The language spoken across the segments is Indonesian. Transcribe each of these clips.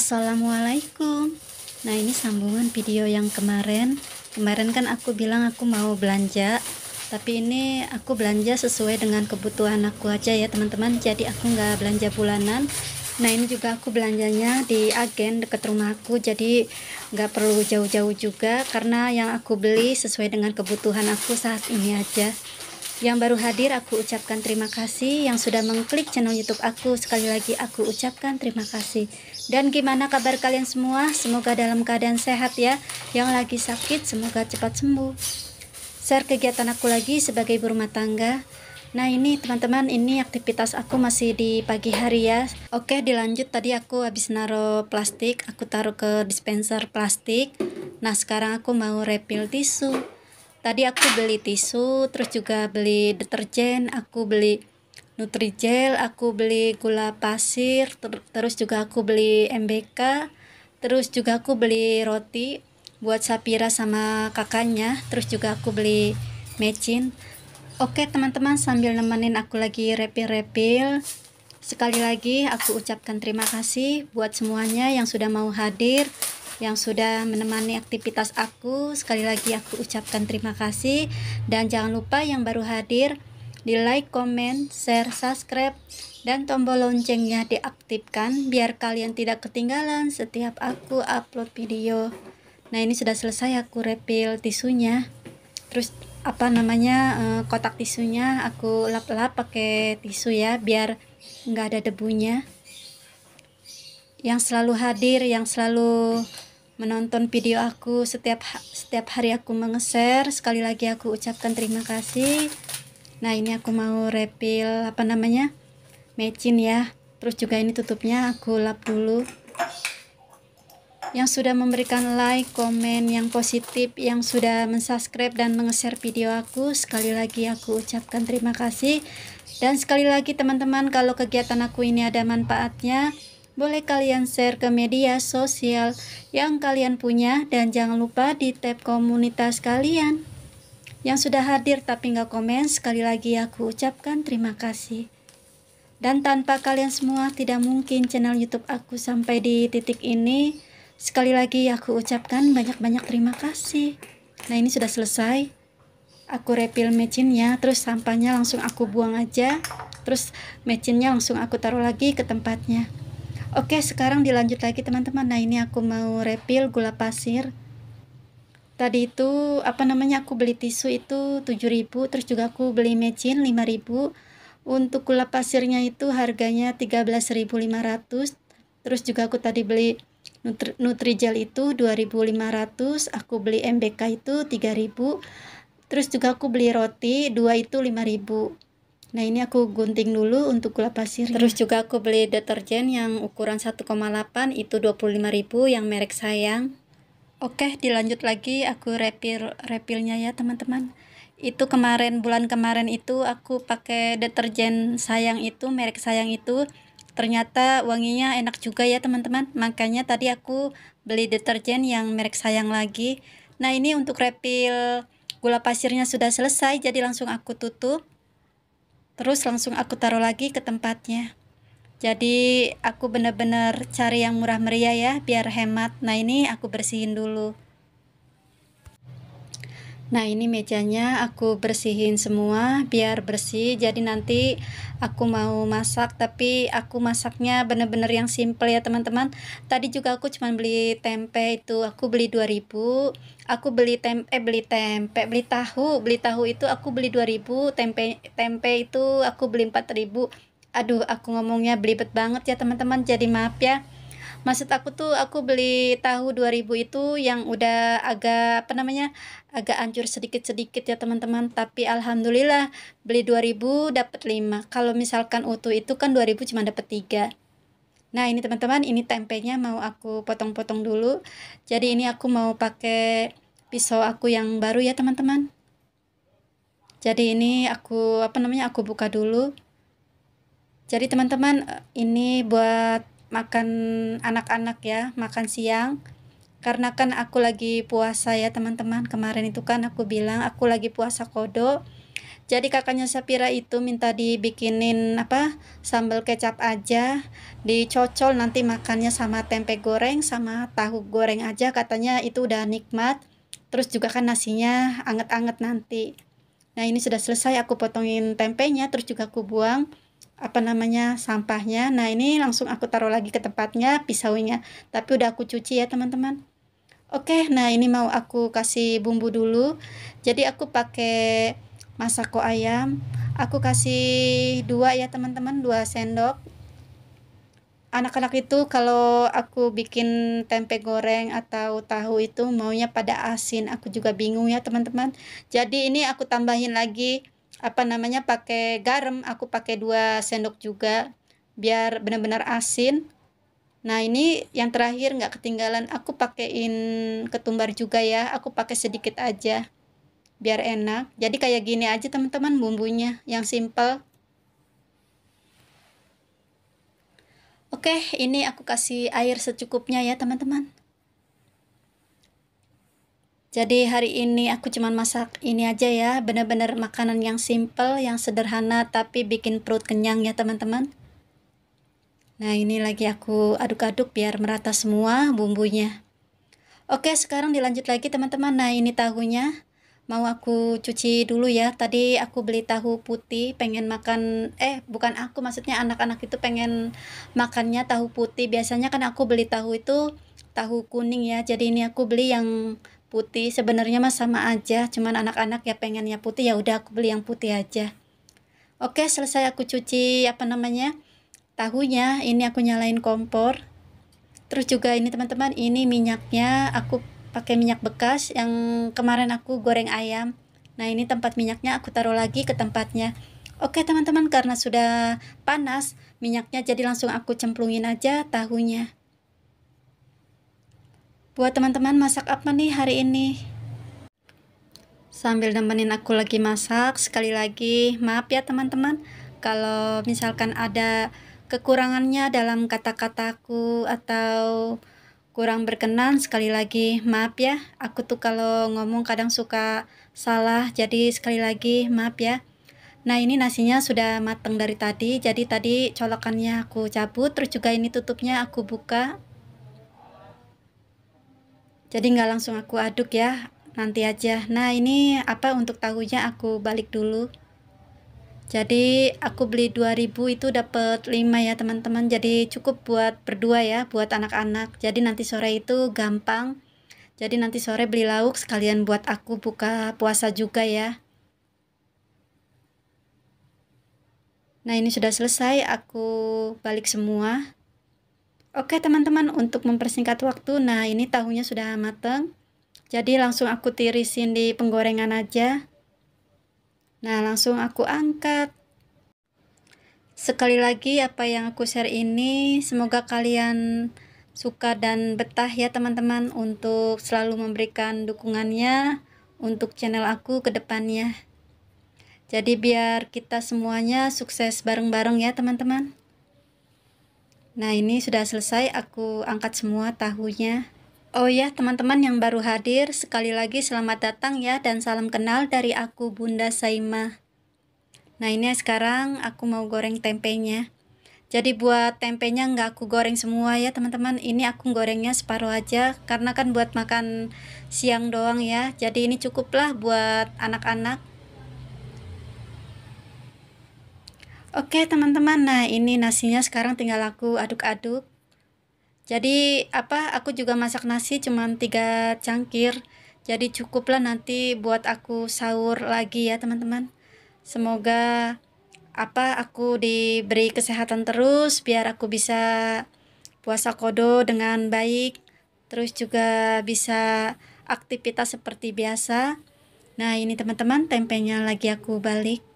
Assalamualaikum Nah ini sambungan video yang kemarin Kemarin kan aku bilang aku mau belanja Tapi ini aku belanja sesuai dengan kebutuhan aku aja ya teman-teman Jadi aku nggak belanja bulanan Nah ini juga aku belanjanya di agen dekat rumah aku Jadi nggak perlu jauh-jauh juga Karena yang aku beli sesuai dengan kebutuhan aku saat ini aja yang baru hadir aku ucapkan terima kasih, yang sudah mengklik channel YouTube aku sekali lagi aku ucapkan terima kasih. Dan gimana kabar kalian semua? Semoga dalam keadaan sehat ya. Yang lagi sakit semoga cepat sembuh. Share kegiatan aku lagi sebagai ibu rumah tangga. Nah ini teman-teman ini aktivitas aku masih di pagi hari ya Oke dilanjut tadi aku habis naruh plastik Aku taruh ke dispenser plastik Nah sekarang aku mau refill tisu tadi aku beli tisu terus juga beli deterjen aku beli nutrijel aku beli gula pasir ter terus juga aku beli MBK terus juga aku beli roti buat Sapira sama kakaknya terus juga aku beli mecin oke teman-teman sambil nemenin aku lagi repil-repil sekali lagi aku ucapkan terima kasih buat semuanya yang sudah mau hadir yang sudah menemani aktivitas aku. Sekali lagi aku ucapkan terima kasih dan jangan lupa yang baru hadir di like, comment, share, subscribe dan tombol loncengnya diaktifkan biar kalian tidak ketinggalan setiap aku upload video. Nah, ini sudah selesai aku refill tisunya. Terus apa namanya eh, kotak tisunya aku lap-lap pakai tisu ya biar nggak ada debunya yang selalu hadir yang selalu menonton video aku setiap setiap hari aku mengeser sekali lagi aku ucapkan terima kasih nah ini aku mau refill apa namanya mecin ya terus juga ini tutupnya aku lap dulu yang sudah memberikan like, komen yang positif, yang sudah mensubscribe dan mengeser video aku sekali lagi aku ucapkan terima kasih dan sekali lagi teman-teman kalau kegiatan aku ini ada manfaatnya boleh kalian share ke media sosial yang kalian punya dan jangan lupa di tab komunitas kalian. Yang sudah hadir tapi nggak komen, sekali lagi aku ucapkan terima kasih. Dan tanpa kalian semua tidak mungkin channel YouTube aku sampai di titik ini. Sekali lagi aku ucapkan banyak-banyak terima kasih. Nah ini sudah selesai. Aku refill mecinnya, terus sampahnya langsung aku buang aja. Terus mecinnya langsung aku taruh lagi ke tempatnya. Oke, sekarang dilanjut lagi teman-teman. Nah, ini aku mau refill gula pasir. Tadi itu apa namanya? Aku beli tisu itu 7.000, terus juga aku beli mecin 5.000. Untuk gula pasirnya itu harganya 13.500. Terus juga aku tadi beli Nutri Nutrijel itu 2.500, aku beli MBK itu 3.000. Terus juga aku beli roti 2 itu 5000 Nah ini aku gunting dulu untuk gula pasir. Terus juga aku beli deterjen yang ukuran 1,8 itu ribu yang merek sayang. Oke dilanjut lagi aku refill refillnya ya teman-teman. Itu kemarin bulan kemarin itu aku pakai deterjen sayang itu merek sayang itu ternyata wanginya enak juga ya teman-teman makanya tadi aku beli deterjen yang merek sayang lagi nah ini untuk refill gula pasirnya sudah selesai jadi langsung aku tutup terus langsung aku taruh lagi ke tempatnya jadi aku bener-bener cari yang murah meriah ya biar hemat nah ini aku bersihin dulu Nah ini mejanya aku bersihin semua biar bersih jadi nanti aku mau masak tapi aku masaknya bener-bener yang simple ya teman-teman tadi juga aku cuma beli tempe itu aku beli 2000 aku beli tempe eh, beli tempe beli tahu beli tahu itu aku beli 2000 tempe tempe itu aku beli 4000 aduh aku ngomongnya belibet banget ya teman-teman jadi maaf ya maksud aku tuh aku beli tahu 2000 itu yang udah agak apa namanya agak hancur sedikit-sedikit ya teman-teman tapi alhamdulillah beli 2000 dapat 5 kalau misalkan utuh itu kan 2000 cuma dapat 3 nah ini teman-teman ini tempenya mau aku potong-potong dulu jadi ini aku mau pakai pisau aku yang baru ya teman-teman jadi ini aku apa namanya aku buka dulu jadi teman-teman eh, ini buat makan anak-anak ya, makan siang. Karena kan aku lagi puasa ya teman-teman. Kemarin itu kan aku bilang aku lagi puasa kodo. Jadi kakaknya Sapira itu minta dibikinin apa sambal kecap aja, dicocol nanti makannya sama tempe goreng sama tahu goreng aja katanya itu udah nikmat. Terus juga kan nasinya anget-anget nanti. Nah ini sudah selesai aku potongin tempenya terus juga aku buang apa namanya sampahnya nah ini langsung aku taruh lagi ke tempatnya pisaunya tapi udah aku cuci ya teman-teman oke nah ini mau aku kasih bumbu dulu jadi aku pakai masako ayam aku kasih dua ya teman-teman dua sendok anak-anak itu kalau aku bikin tempe goreng atau tahu itu maunya pada asin aku juga bingung ya teman-teman jadi ini aku tambahin lagi apa namanya pakai garam aku pakai dua sendok juga biar benar-benar asin nah ini yang terakhir nggak ketinggalan aku pakaiin ketumbar juga ya aku pakai sedikit aja biar enak jadi kayak gini aja teman-teman bumbunya yang simple oke ini aku kasih air secukupnya ya teman-teman jadi hari ini aku cuman masak ini aja ya, bener-bener makanan yang simple, yang sederhana tapi bikin perut kenyang ya teman-teman. Nah ini lagi aku aduk-aduk biar merata semua bumbunya. Oke sekarang dilanjut lagi teman-teman, nah ini tahunya. Mau aku cuci dulu ya, tadi aku beli tahu putih pengen makan, eh bukan aku maksudnya anak-anak itu pengen makannya tahu putih. Biasanya kan aku beli tahu itu tahu kuning ya, jadi ini aku beli yang putih sebenarnya mah sama aja cuman anak-anak ya pengennya putih ya udah aku beli yang putih aja oke selesai aku cuci apa namanya tahunya ini aku nyalain kompor terus juga ini teman-teman ini minyaknya aku pakai minyak bekas yang kemarin aku goreng ayam nah ini tempat minyaknya aku taruh lagi ke tempatnya oke teman-teman karena sudah panas minyaknya jadi langsung aku cemplungin aja tahunya Buat teman-teman masak apa nih hari ini? Sambil nemenin aku lagi masak, sekali lagi maaf ya teman-teman kalau misalkan ada kekurangannya dalam kata-kataku atau kurang berkenan sekali lagi maaf ya aku tuh kalau ngomong kadang suka salah jadi sekali lagi maaf ya nah ini nasinya sudah matang dari tadi jadi tadi colokannya aku cabut terus juga ini tutupnya aku buka jadi nggak langsung aku aduk ya nanti aja nah ini apa untuk tahunya aku balik dulu jadi aku beli 2000 itu dapat 5 ya teman-teman jadi cukup buat berdua ya buat anak-anak jadi nanti sore itu gampang jadi nanti sore beli lauk sekalian buat aku buka puasa juga ya nah ini sudah selesai aku balik semua Oke teman-teman, untuk mempersingkat waktu, nah ini tahunya sudah mateng. Jadi langsung aku tirisin di penggorengan aja. Nah langsung aku angkat. Sekali lagi apa yang aku share ini, semoga kalian suka dan betah ya teman-teman untuk selalu memberikan dukungannya untuk channel aku ke depannya. Jadi biar kita semuanya sukses bareng-bareng ya teman-teman. Nah ini sudah selesai aku angkat semua tahunya Oh ya teman-teman yang baru hadir sekali lagi selamat datang ya dan salam kenal dari aku Bunda Saima Nah ini sekarang aku mau goreng tempenya Jadi buat tempenya nggak aku goreng semua ya teman-teman Ini aku gorengnya separuh aja karena kan buat makan siang doang ya Jadi ini cukuplah buat anak-anak Oke teman-teman, nah ini nasinya sekarang tinggal aku aduk-aduk. Jadi apa? Aku juga masak nasi cuma tiga cangkir. Jadi cukuplah nanti buat aku sahur lagi ya teman-teman. Semoga apa aku diberi kesehatan terus biar aku bisa puasa kodo dengan baik. Terus juga bisa aktivitas seperti biasa. Nah ini teman-teman tempenya lagi aku balik.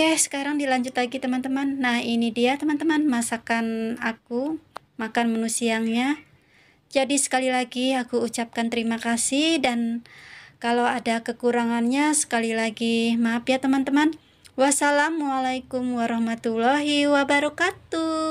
Oke, sekarang dilanjut lagi teman-teman. Nah, ini dia teman-teman masakan aku, makan menu siangnya. Jadi sekali lagi aku ucapkan terima kasih dan kalau ada kekurangannya sekali lagi maaf ya teman-teman. Wassalamualaikum warahmatullahi wabarakatuh.